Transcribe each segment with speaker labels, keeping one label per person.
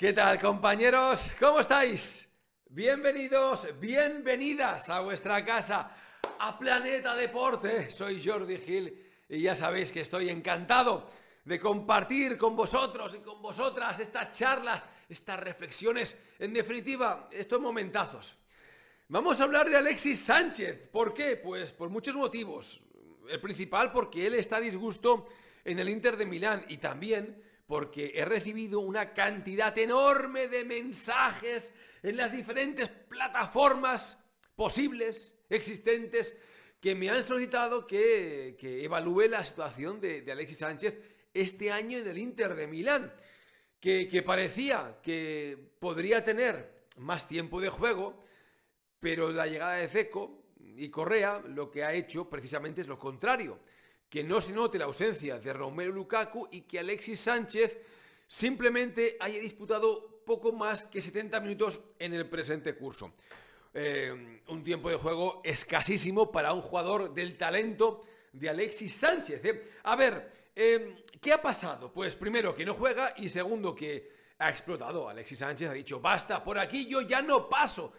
Speaker 1: ¿Qué tal compañeros? ¿Cómo estáis? Bienvenidos, bienvenidas a vuestra casa, a Planeta Deporte. Soy Jordi Gil y ya sabéis que estoy encantado de compartir con vosotros y con vosotras estas charlas, estas reflexiones, en definitiva, estos momentazos. Vamos a hablar de Alexis Sánchez. ¿Por qué? Pues por muchos motivos. El principal porque él está a disgusto en el Inter de Milán y también porque he recibido una cantidad enorme de mensajes en las diferentes plataformas posibles, existentes, que me han solicitado que, evalúe la situación de, Alexis Sánchez este año en el Inter de Milán, que, que parecía que podría tener más tiempo de juego, pero la llegada de Ceco y Correa lo que ha hecho precisamente es lo contrario que no se note la ausencia de Romero Lukaku y que Alexis Sánchez simplemente haya disputado poco más que 70 minutos en el presente curso. Eh, un tiempo de juego escasísimo para un jugador del talento de Alexis Sánchez. ¿eh? A ver, em, ¿qué ha pasado? Pues primero que no juega y segundo que ha explotado. Alexis Sánchez ha dicho, basta, por aquí yo ya no paso.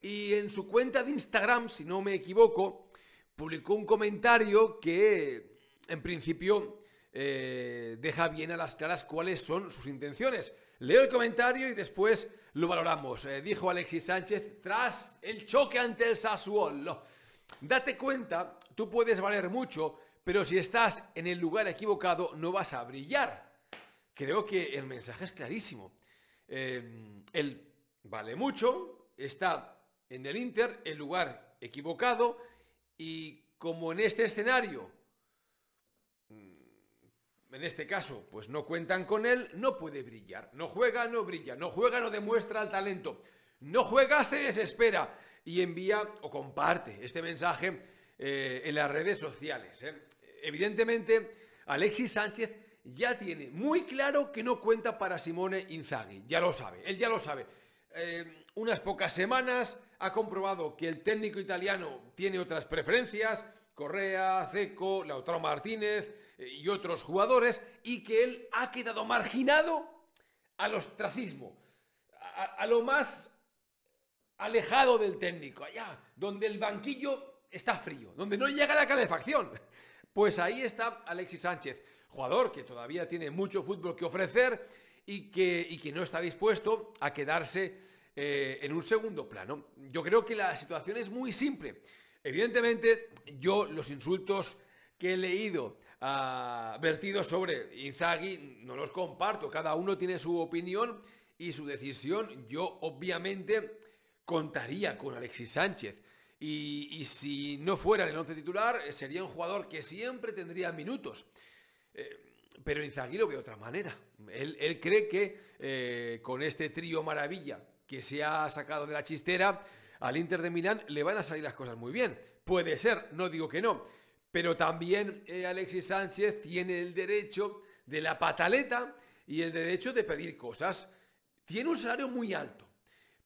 Speaker 1: Y en su cuenta de Instagram, si no me equivoco, publicó un comentario que en principio, eh, deja bien a las claras cuáles son sus intenciones. Leo el comentario y después lo valoramos. Eh, dijo Alexis Sánchez tras el choque ante el Sassuolo. Date cuenta, tú puedes valer mucho, pero si estás en el lugar equivocado no vas a brillar. Creo que el mensaje es clarísimo. él eh, vale mucho, está en el Inter, el lugar equivocado, y como en este escenario en este caso, pues no cuentan con él, no puede brillar. No juega, no brilla. No juega, no demuestra el talento. No juega, se desespera. Y envía o comparte este mensaje eh, en las redes sociales. ¿eh? Evidentemente, Alexis Sánchez ya tiene muy claro que no cuenta para Simone Inzaghi. Ya lo sabe, él ya lo sabe. Eh, unas pocas semanas ha comprobado que el técnico italiano tiene otras preferencias. Correa, Ceco, Lautaro Martínez, eh, y otros jugadores y que él ha quedado marginado al ostracismo, a, lo más alejado del técnico, allá donde el banquillo está frío, donde no llega la calefacción. Pues ahí está Alexis Sánchez, jugador que todavía tiene mucho fútbol que ofrecer y que, que no está dispuesto a quedarse eh, en un segundo plano. Yo creo que la situación es muy simple. Evidentemente, yo los insultos que he leído vertidos sobre Inzaghi, no los comparto, cada uno tiene su opinión y su decisión. Yo obviamente contaría con Alexis Sánchez. Y, si no fuera el 11 titular, eh, sería un jugador que siempre tendría minutos. Eh, pero Inzaghi lo ve de otra manera. Él, cree que eh, con este trío maravilla que se ha sacado de la chistera, al Inter de Milán le van a salir las cosas muy bien. Puede ser, no digo que no pero también eh, Alexis Sánchez tiene el derecho de la pataleta y el derecho de pedir cosas. Tiene un salario muy alto.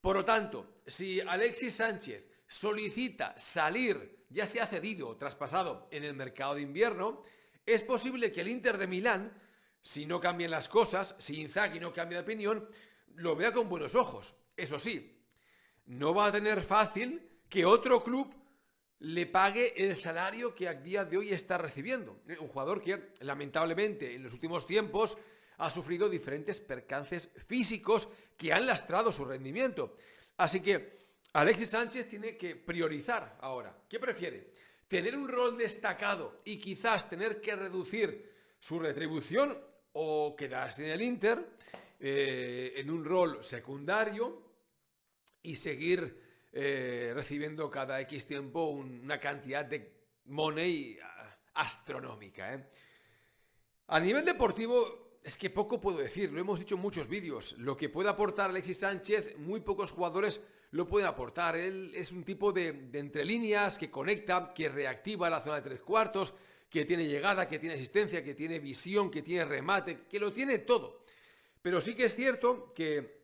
Speaker 1: Por lo tanto, si Alexis Sánchez solicita salir, ya sea cedido o traspasado en el mercado de invierno, es posible que el Inter de Milán, si no cambian las cosas, si Inzaghi no cambia de opinión, lo vea con buenos ojos. Eso sí, no va a tener fácil que otro club le pague el salario que a día de hoy está recibiendo. Eh, un jugador que, lamentablemente, en los últimos tiempos ha sufrido diferentes percances físicos que han lastrado su rendimiento. Así que Alexis Sánchez tiene que priorizar ahora. ¿Qué prefiere? ¿Tener un rol destacado y quizás tener que reducir su retribución o quedarse en el Inter eh, en un rol secundario y seguir eh, recibiendo cada X tiempo una cantidad de money ah, astronómica. ¿eh? A nivel deportivo, es que poco puedo decir, lo hemos dicho en muchos vídeos. Lo que puede aportar Alexis Sánchez, muy pocos jugadores lo pueden aportar. Él es un tipo de, entre líneas que conecta, que reactiva la zona de tres cuartos, que tiene llegada, que tiene asistencia, que tiene visión, que tiene remate, que lo tiene todo. Pero sí que es cierto que,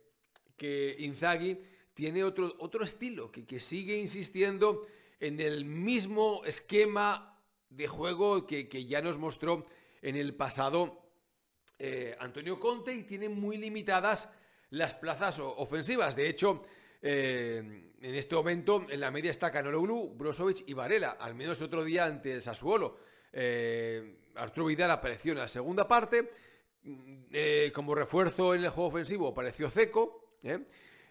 Speaker 1: que Inzaghi tiene otro, otro estilo que, que sigue insistiendo en el mismo esquema de juego que, ya nos mostró en el pasado eh, Antonio Conte y tiene muy limitadas las plazas ofensivas. De hecho, eh, en este momento en la media está Canologlu, Brozovic y Varela, al menos otro día ante el Sassuolo. Eh, Arturo Vidal apareció en la segunda parte, mm, como refuerzo en el juego ofensivo apareció Ceco,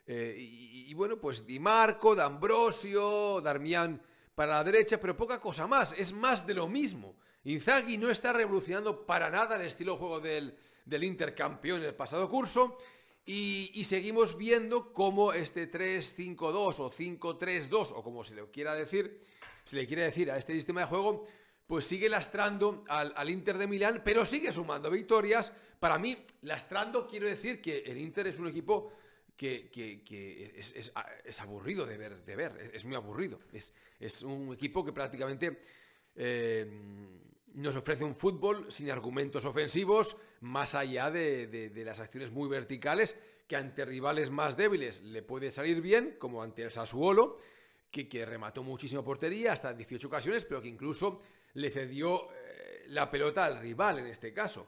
Speaker 1: eh, y, bueno, pues Di Marco, D'Ambrosio, Darmian para la derecha, pero poca cosa más, es más de lo mismo. Inzaghi no está revolucionando para nada el estilo de juego del, del intercampeón en el pasado curso y, seguimos viendo cómo este 3-5-2 o 5-3-2 o como se le quiera decir, se le quiere decir a este sistema de juego, pues sigue lastrando al, al, Inter de Milán, pero sigue sumando victorias. Para mí, lastrando quiero decir que el Inter es un equipo que, es, ah, aburrido de ver, es, muy aburrido. Es, un equipo que prácticamente eh, nos ofrece un fútbol sin argumentos ofensivos, más allá de, las acciones muy verticales, que ante rivales más débiles le puede salir bien, como ante el Sassuolo, que, remató muchísima portería, hasta 18 ocasiones, pero que incluso le cedió eh, la pelota al rival en este caso.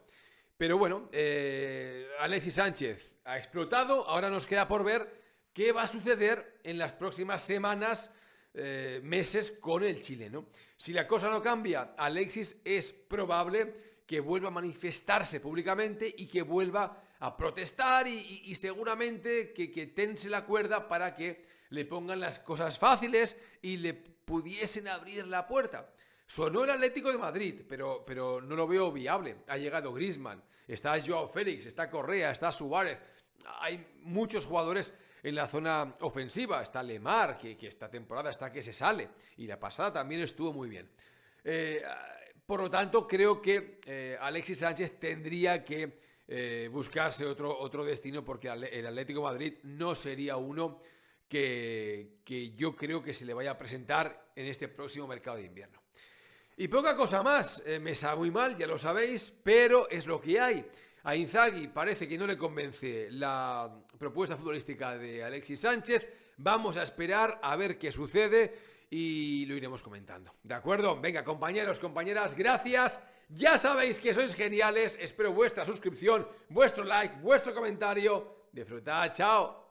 Speaker 1: Pero bueno, eh, Alexis Sánchez ha explotado, ahora nos queda por ver qué va a suceder en las próximas semanas, eh, meses con el chileno. Si la cosa no cambia, Alexis es probable que vuelva a manifestarse públicamente y que vuelva a protestar y, seguramente que, que tense la cuerda para que le pongan las cosas fáciles y le pudiesen abrir la puerta. Sonó el Atlético de Madrid, pero, pero no lo veo viable. Ha llegado Grisman, está Joao Félix, está Correa, está Suárez. Hay muchos jugadores en la zona ofensiva. Está Lemar, que, esta temporada está que se sale. Y la pasada también estuvo muy bien. Eh, por lo tanto, creo que eh, Alexis Sánchez tendría que eh, buscarse otro, otro destino porque el Atlético de Madrid no sería uno que, que yo creo que se le vaya a presentar en este próximo mercado de invierno. Y poca cosa más, eh, me sabe muy mal, ya lo sabéis, pero es lo que hay. A Inzaghi parece que no le convence la propuesta futbolística de Alexis Sánchez. Vamos a esperar a ver qué sucede y lo iremos comentando. ¿De acuerdo? Venga, compañeros, compañeras, gracias. Ya sabéis que sois geniales. Espero vuestra suscripción, vuestro like, vuestro comentario. Disfrutad, chao.